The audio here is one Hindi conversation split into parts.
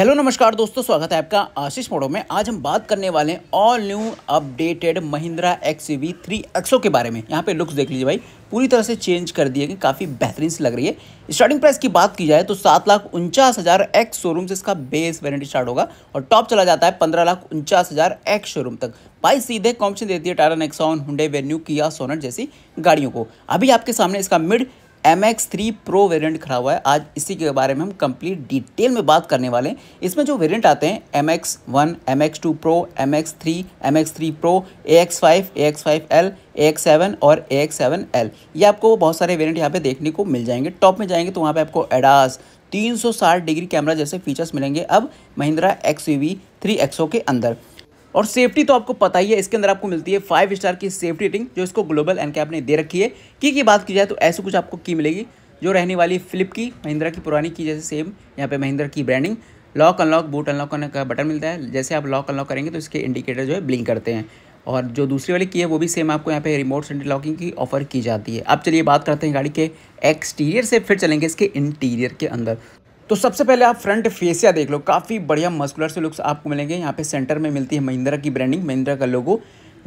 हेलो नमस्कार दोस्तों स्वागत है आपका आशीष मोड़ो में आज हम बात करने वाले हैं all new updated Mahindra X V three XO के बारे में यहाँ पे लुक्स देख लीजिए भाई पूरी तरह से चेंज कर दिए गए काफ़ी बेहतरीन से लग रही है स्टार्टिंग प्राइस की बात की जाए तो सात लाख उनचास हज़ार एक्स शोरूम से इसका बेस वेरेंटी स्टार्ट होगा और टॉप चला जाता है पंद्रह लाख उनचास हज़ार एक्स शोरूम तक बाई सीधे कॉम्पिशन देती है Tata Nexon Hyundai Venue Kia Sonet जैसी गाड़ियों को अभी आपके सामने इसका mid M X three pro variant खड़ा हुआ है आज इसी के बारे में हम कंप्लीट डिटेल में बात करने वाले हैं इसमें जो वेरियंट आते हैं M X one M X two pro M X three M X three pro A X five A X five L A X seven और ए एक्स सेवन एल ये आपको बहुत सारे वेरियंट यहाँ पे देखने को मिल जाएंगे टॉप में जाएंगे तो वहाँ पर आपको एडास 360 डिग्री कैमरा जैसे फीचर्स मिलेंगे अब Mahindra X U V three XO के अंदर और सेफ्टी तो आपको पता ही है इसके अंदर आपको मिलती है फाइव स्टार की सेफ्टी रेटिंग जो इसको ग्लोबल एन कैप ने दे रखी है की की बात की जाए तो ऐसे कुछ आपको की मिलेगी जो रहने वाली फ्लिप की महिंद्रा की पुरानी की जैसे सेम यहाँ पे महिंद्रा की branding lock unlock boot unlock करने का बटन मिलता है जैसे आप लॉक अनलॉक करेंगे तो इसके इंडिकेटर जो है ब्लिंक करते हैं और जो दूसरी वाली की है वो भी सेम आपको यहाँ पे रिमोट सेंटर लॉकिंग की ऑफर की जाती है अब चलिए बात करते हैं गाड़ी के एक्सटीरियर से फिर चलेंगे इसके इंटीरियर के अंदर तो सबसे पहले आप फ्रंट फेसिया देख लो काफ़ी बढ़िया मस्कुलर से लुक्स आपको मिलेंगे यहाँ पे सेंटर में मिलती है महिंद्रा की ब्रांडिंग महिंद्रा का लोगो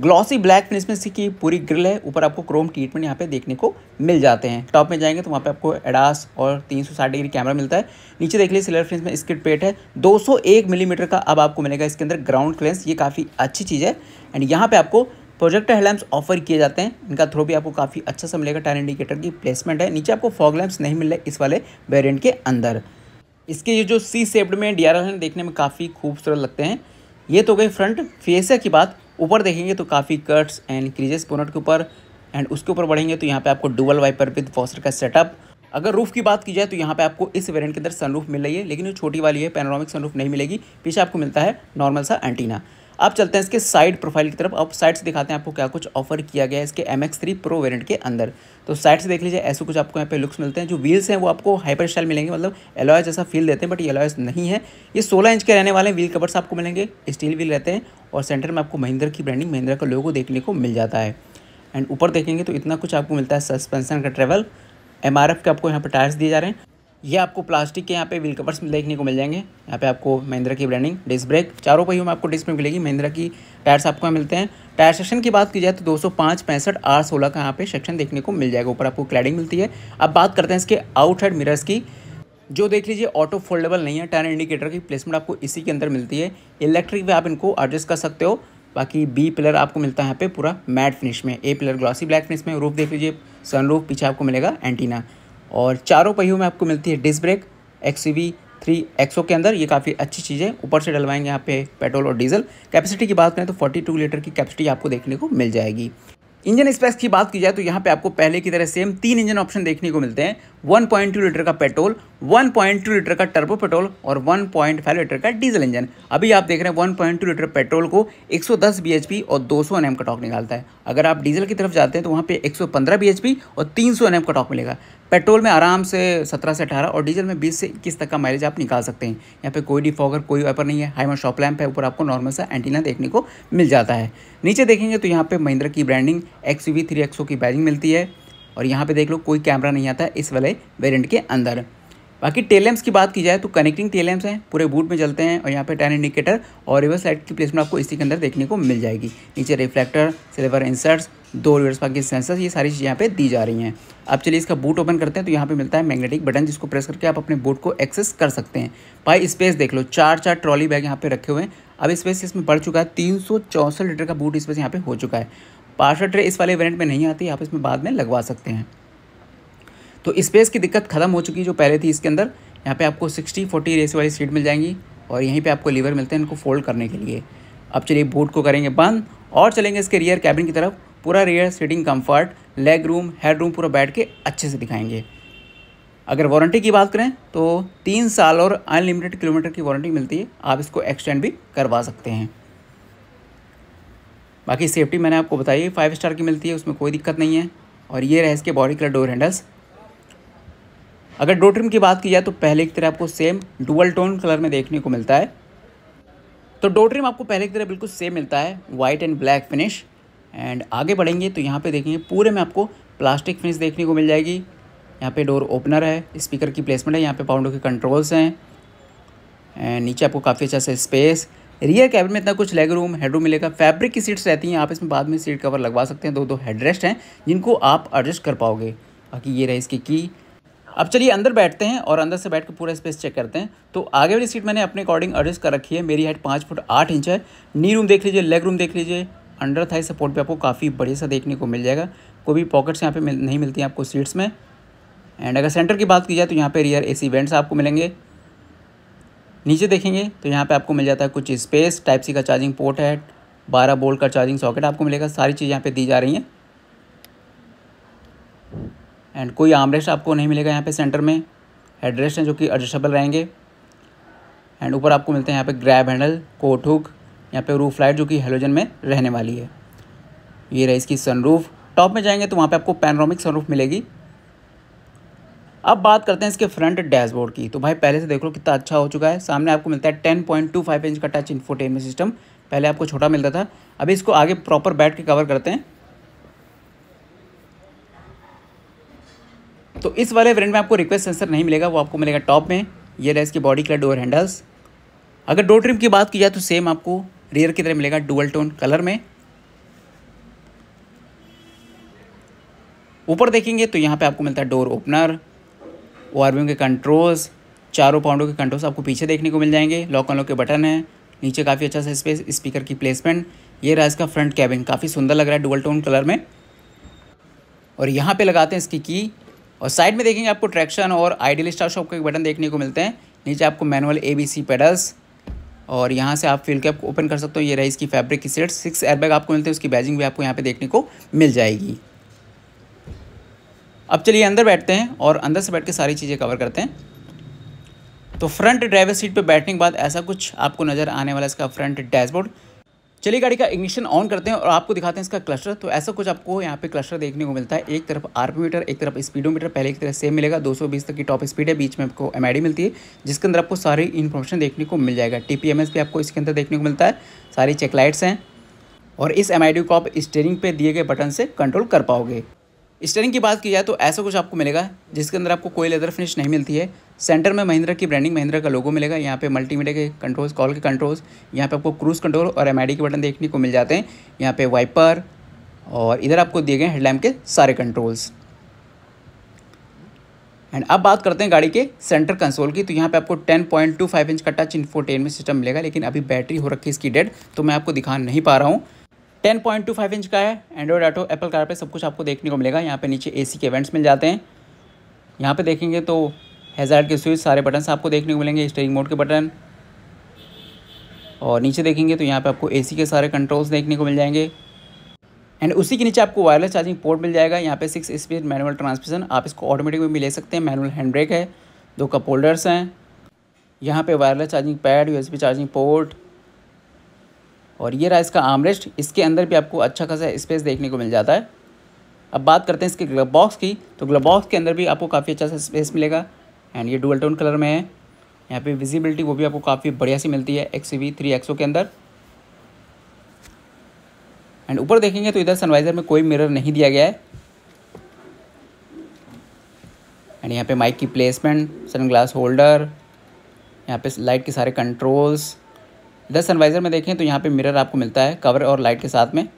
ग्लॉसी ब्लैक फिनिश में इसकी पूरी ग्रिल है ऊपर आपको क्रोम ट्रीटमेंट यहाँ पे देखने को मिल जाते हैं टॉप में जाएंगे तो वहाँ पे आपको एडास और 360 डिग्री कैमरा मिलता है नीचे देख लीजिए सिलर फिनिश में स्किट पेट है 201 मिलीमीटर mm का अब आपको मिलेगा इसके अंदर ग्राउंड क्लेंस ये काफ़ी अच्छी चीज़ है एंड यहाँ पर आपको प्रोजेक्टर हेडलैम्प्स ऑफर किए जाते हैं इनका थ्रो भी आपको काफ़ी अच्छा सा मिलेगा टायर इंडिकेटर की प्लेसमेंट है नीचे आपको फॉग लैम्प्स नहीं मिल रहे इस वाले वेरियंट के अंदर इसके ये जो सी सेप्ड में डी हैं देखने में काफ़ी खूबसूरत लगते हैं ये तो गई फ्रंट फेसिया की बात ऊपर देखेंगे तो काफ़ी कट्स एंड क्रीजेस पोनट के ऊपर एंड उसके ऊपर बढ़ेंगे तो यहाँ पे आपको डुबल वाइपर विद फॉस्टर का सेटअप अगर रूफ की बात की जाए तो यहाँ पे आपको इस वेरिएंट के अंदर सनरूफ मिल रही है लेकिन जो छोटी वाली है पेनोरामिक सनरूफ नहीं मिलेगी पीछे आपको मिलता है नॉर्मल सा एंटीना अब चलते हैं इसके साइड प्रोफाइल की तरफ अब साइड से दिखाते हैं आपको क्या कुछ ऑफर किया गया है इसके M X three pro variant के अंदर तो साइड से देख लीजिए ऐसे कुछ आपको यहाँ पे लुक्स मिलते हैं जो व्हील्स हैं वो आपको हाइपर स्टाइल मिलेंगे मतलब एलॉय जैसा फील देते हैं बट ये एलॉयस नहीं है ये सोलह इंच के रहने वाले हैं व्हील कवर्स आपको मिलेंगे स्टील व्हील रहते हैं और सेंटर में आपको महिंद्र की ब्रांडिंग महिंद्रा का लोगो देखने को मिल जाता है एंड ऊपर देखेंगे तो इतना कुछ आपको मिलता है सस्पेंसन का ट्रेवल एम आर एफ के आपको यहाँ पर टायर्स दिए जा रहे हैं ये आपको प्लास्टिक के यहाँ पे व्हील कवर्स देखने को मिल जाएंगे यहाँ पे आपको महिंद्रा की ब्रांडिंग डिस्क ब्रेक चारों पहियों में आपको डिस्क ब्रेक मिलेगी महिंद्रा की टायर्स आपको यहाँ मिलते हैं टायर सेक्शन की बात की जाए तो दो सौ पाँच पैंसठ आर सोलह का यहाँ पे सेक्शन देखने को मिल जाएगा ऊपर आपको क्लैडिंग मिलती है अब बात करते हैं इसके आउटसाइड मिरर्स की जो देख लीजिए ऑटो फोल्डेबल नहीं है टायर इंडिकेटर की प्लेसमेंट आपको इसी के अंदर मिलती है इलेक्ट्रिक भी आप इनको एडजस्ट कर सकते हो बाकी बी पिलर आपको मिलता है यहाँ पे पूरा मैट फिनिश में A pillar glossy black finish में रूफ देख लीजिए सनरूफ पीछे आपको मिलेगा एंटीना और चारों पहियों में आपको मिलती है disc brake X three XO के अंदर ये काफ़ी अच्छी चीज़ है ऊपर से डलवाएंगे यहाँ पे पेट्रोल और डीजल कैपेसिटी की बात करें तो 42 लीटर की कैपेसिटी आपको देखने को मिल जाएगी इंजन स्पेस की बात की जाए तो यहाँ पे आपको पहले की तरह सेम तीन इंजन ऑप्शन देखने को मिलते हैं 1.2 लीटर का पेट्रोल 1.2 लीटर का टर्बो पेट्रोल और 1.5 लीटर का डीजल इंजन अभी आप देख रहे हैं 1.2 लीटर पेट्रोल को 110 पी और 200 सौ का टॉक निकालता है अगर आप डीजल की तरफ जाते हैं तो वहाँ पे 115 पी और 300 सौ का टॉक मिलेगा पेट्रोल में आराम से 17 से 18 और डीजल में 20 से इक्कीस तक का माइलेज आप निकाल सकते हैं यहाँ पे कोई डिफॉगर कोई वेपर नहीं है हाईमा शॉप लैम्प है ऊपर आपको नॉर्मल सा एंटीना देखने को मिल जाता है नीचे देखेंगे तो यहाँ पे महिंद्रा की ब्रांडिंग एक्स वी थ्री की बैजिंग मिलती है और यहाँ पे देख लो कोई कैमरा नहीं आता इस वाले वेरिएंट के अंदर बाकी टेलेम्स की बात की जाए तो कनेक्टिंग टेलेम्स हैं पूरे बूट में चलते हैं और यहाँ पे टैन इंडिकेटर और रिवर्स लाइट की प्लेसमेंट आपको इसी के अंदर देखने को मिल जाएगी नीचे रिफ्लेक्टर सिल्वर इंसर्ट्स दो रिवर्स पार्किंग सेंसर्स ये सारी चीज़ यहाँ पे दी जा रही हैं अब चलिए इसका बूट ओपन करते हैं तो यहाँ पे मिलता है मैग्नेटिक बटन जिसको प्रेस करके आप अपने बूट को एक्सेस कर सकते हैं भाई स्पेस देख लो चार चार ट्रॉली बैग यहाँ पे रखे हुए हैं अब स्पेस इसमें बढ़ चुका है तीन लीटर का बूट स्पेस यहाँ पर हो चुका है पार्सल ट्रे इस वाले वेरेंट में नहीं आती आप इसमें बाद में लगवा सकते हैं तो स्पेस की दिक्कत खत्म हो चुकी जो पहले थी इसके अंदर यहाँ पे आपको 60 40 रेस वाली सीट मिल जाएंगी और यहीं पे आपको लीवर मिलते हैं इनको फोल्ड करने के लिए अब चलिए बूट को करेंगे बंद और चलेंगे इसके रियर कैबिन की तरफ पूरा rear seating comfort leg room head room पूरा बैठ के अच्छे से दिखाएंगे अगर वारंटी की बात करें तो तीन साल और अनलिमिटेड किलोमीटर की वारंटी मिलती है आप इसको एक्सटेंड भी करवा सकते हैं बाकी सेफ्टी मैंने आपको बताई फाइव स्टार की मिलती है उसमें कोई दिक्कत नहीं है और ये रहे इसके बॉडी कलर डोर हैंडल्स अगर डो ट्रिम की बात की जाए तो पहले की तरह आपको सेम डुअल टोन कलर में देखने को मिलता है तो डो ट्रिम आपको पहले की तरह बिल्कुल सेम मिलता है white and black finish and आगे बढ़ेंगे तो यहाँ पे देखेंगे पूरे में आपको प्लास्टिक फिनिश देखने को मिल जाएगी यहाँ पे डोर ओपनर है स्पीकर की प्लेसमेंट है यहाँ पे पाउंडो के कंट्रोल्स हैं एंड नीचे आपको काफ़ी अच्छा सा स्पेस रियर कैबिन में इतना कुछ लेग रूम हेड रूम मिलेगा फैब्रिक की सीट्स रहती हैं आप इसमें बाद में सीट कवर लगवा सकते हैं दो दो हेडरेस्ट हैं जिनको आप एडजस्ट कर पाओगे बाकी ये रहे इसकी की अब चलिए अंदर बैठते हैं और अंदर से बैठ कर पूरा स्पेस चेक करते हैं तो आगे वाली सीट मैंने अपने अकॉर्डिंग एडजस्ट कर रखी है मेरी हाइट पाँच फुट आठ इंच है नी रूम देख लीजिए लेग रूम देख लीजिए अंडर थाई सपोर्ट पर आपको काफ़ी बढ़िया सा देखने को मिल जाएगा कोई भी पॉकेट्स यहाँ पे मिल, नहीं मिलती हैं आपको सीट्स में एंड अगर सेंटर की बात की जाए तो यहाँ पे रियर एसी वेंट्स आपको मिलेंगे नीचे देखेंगे तो यहाँ पे आपको मिल जाता है कुछ स्पेस टाइप सी का चार्जिंग पोर्ट है बारह बोल्ट का चार्जिंग सॉकेट आपको मिलेगा सारी चीज़ यहाँ पर दी जा रही हैं एंड कोई आमरेस्ट आपको नहीं मिलेगा यहाँ पे सेंटर में हेडरेस्ट हैं जो कि एडजस्टेबल रहेंगे एंड ऊपर आपको मिलते हैं यहाँ पे ग्रैब हैंडल कोट हुक यहाँ पे रूफ लाइट जो कि हेलोजन में रहने वाली है ये रही इसकी सनरूफ टॉप में जाएंगे तो वहाँ पे आपको पैनरोमिक सनरूफ मिलेगी अब बात करते हैं इसके फ्रंट डैशबोर्ड की तो भाई पहले से देख लो कितना अच्छा हो चुका है सामने आपको मिलता है ten point two five inch का टच इन्फोटेनमेंट सिस्टम पहले आपको छोटा मिलता था अभी इसको आगे प्रॉपर बैठ के कवर करते हैं तो इस वाले ब्रांड में आपको रिक्वेस्ट सेंसर नहीं मिलेगा वो आपको मिलेगा टॉप में ये रहा इसकी बॉडी कलर डोर हैंडल्स अगर डोर ट्रिम की बात की जाए तो सेम आपको रियर की तरह मिलेगा डुअल टोन कलर में ऊपर देखेंगे तो यहाँ पे आपको मिलता है डोर ओपनर ओ के कंट्रोल्स चारों पाउंडों के कंट्रोल्स आपको पीछे देखने को मिल जाएंगे लॉक लॉक के बटन हैं नीचे काफ़ी अच्छा सा स्पेस स्पीकर की प्लेसमेंट ये रहा इसका फ्रंट कैबिन काफ़ी सुंदर लग रहा है डुअल टोन कलर में और यहाँ पे लगाते हैं इसकी की और साइड में देखेंगे आपको ट्रैक्शन और आइडियल स्टार शॉप के बटन देखने को मिलते हैं नीचे आपको manual A B C pedals और यहाँ से आप फील कैप ओपन कर सकते हो ये रही इसकी फैब्रिक की सीट सिक्स एयरबैग आपको मिलते हैं उसकी बैजिंग भी आपको यहाँ पे देखने को मिल जाएगी अब चलिए अंदर बैठते हैं और अंदर से बैठ के सारी चीज़ें कवर करते हैं तो फ्रंट ड्राइवर सीट पर बैठने के बाद ऐसा कुछ आपको नज़र आने वाला इसका फ्रंट डैशबोर्ड चलिए गाड़ी का इग्निशन ऑन करते हैं और आपको दिखाते हैं इसका क्लस्टर तो ऐसा कुछ आपको यहाँ पे क्लस्टर देखने को मिलता है एक तरफ आरपीमीटर एक तरफ स्पीडोमीटर पहले की तरह सेम मिलेगा 220 तक की टॉप स्पीड है बीच में आपको एम मिलती है जिसके अंदर आपको सारी इन्फॉर्मेशन देखने को मिल जाएगा टी भी आपको इसके अंदर देखने को मिलता है सारी चेकलाइट्स हैं और इस एम को आप स्टेयरिंग पर दिए गए बटन से कंट्रोल कर पाओगे स्टेयरिंग की बात की जाए तो ऐसा कुछ आपको मिलेगा जिसके अंदर आपको कोई लेदर फिनिश नहीं मिलती है सेंटर में महिंद्रा की ब्रांडिंग महिंद्रा का लोगो मिलेगा यहाँ पे मल्टीमीडिया के कंट्रोल्स कॉल के कंट्रोल्स यहाँ पे आपको क्रूज कंट्रोल और एम के बटन देखने को मिल जाते हैं यहाँ पे वाइपर और इधर आपको दिए गए हेडलैम्प के सारे कंट्रोल्स एंड अब बात करते हैं गाड़ी के सेंटर कंसोल की तो यहाँ पे आपको 10.25 इंच का टच में सिस्टम मिलेगा लेकिन अभी बैटरी हो रखी है इसकी डेड तो मैं आपको दिखा नहीं पा रहा हूँ 10.25 इंच का है एंड्रॉयड ऑटो एप्पल कार पे सब कुछ आपको देखने को मिलेगा यहाँ पे नीचे एसी के इवेंट्स मिल जाते हैं यहाँ पे देखेंगे तो हेजार्ड के स्विच सारे बटन्स आपको देखने को मिलेंगे स्टेयरिंग मोड के बटन और नीचे देखेंगे तो यहाँ पे आपको एसी के सारे कंट्रोल्स देखने को मिल जाएंगे एंड उसी के नीचे आपको वायरलेस चार्जिंग पोर्ट मिल जाएगा यहाँ पे सिक्स स्पीड मैनुअल ट्रांसमिशन आप इसको ऑटोमेटिक में भी ले सकते हैं मैनुअल हैंड ब्रेक है दो कप होल्डर्स हैं यहाँ पे wireless charging pad U charging port और ये रहा इसका आमरेस्ट इसके अंदर भी आपको अच्छा खासा स्पेस देखने को मिल जाता है अब बात करते हैं इसके ग्लब बॉक्स की तो ग्लब बॉक्स के अंदर भी आपको काफ़ी अच्छा सा स्पेस मिलेगा एंड ये डुअल टोन कलर में है यहाँ पे विजिबिलिटी वो भी आपको काफ़ी बढ़िया सी मिलती है एक्स वी थ्री एक्सो के अंदर एंड ऊपर देखेंगे तो इधर सनवाइज़र में कोई मिरर नहीं दिया गया है एंड यहाँ पे माइक की प्लेसमेंट सनग्लास होल्डर यहाँ पे लाइट के सारे कंट्रोल्स इधर सनवाइज़र में देखें तो यहाँ पे मिरर आपको मिलता है कवर और लाइट के साथ में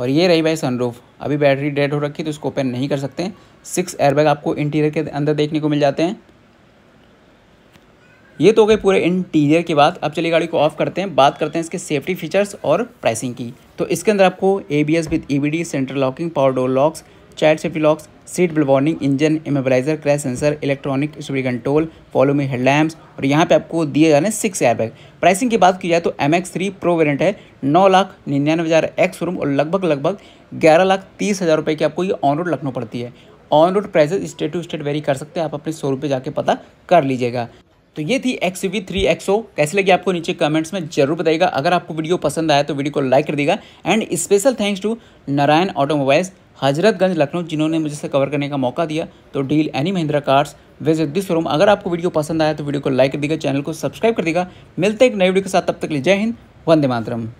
और ये रही भाई सनरूफ अभी बैटरी डेड हो रखी तो इसको ओपन नहीं कर सकते सिक्स एयरबैग आपको इंटीरियर के अंदर देखने को मिल जाते हैं ये तो हो गए पूरे इंटीरियर की बात अब चलिए गाड़ी को ऑफ करते हैं बात करते हैं इसके सेफ्टी फीचर्स और प्राइसिंग की तो इसके अंदर आपको A B S with E B D central locking power door locks child safety locks seat belt warning engine immobiliser crash sensor electronic speed control follow me headlamps और यहाँ पे आपको दिए जाने six air six airbag pricing की बात की जाए तो M X three pro variant है नौ लाख निन्यानवे हज़ार एक्स रूम और लगभग लगभग ग्यारह लाख तीस हज़ार रुपये की आपको ये ऑन रोड लखनऊ पड़ती है on road prices state to state vary कर सकते हैं आप अपने शोरूम रुपये जाके पता कर लीजिएगा तो ये थी एक्स वी थ्री एक्सो कैसे लगी आपको नीचे कमेंट्स में जरूर बताइएगा अगर आपको वीडियो पसंद आया तो वीडियो को लाइक कर देगा and special thanks to Narayan automobiles Hazratganj Lucknow जिन्होंने मुझे से कवर करने का मौका दिया तो deal any Mahindra cars visit this room अगर आपको वीडियो पसंद आया तो वीडियो को लाइक कर देगा चैनल को सब्सक्राइब कर देगा मिलते एक नई वीडियो के साथ तब तक ले लिए जय हिंद वंदे मातरम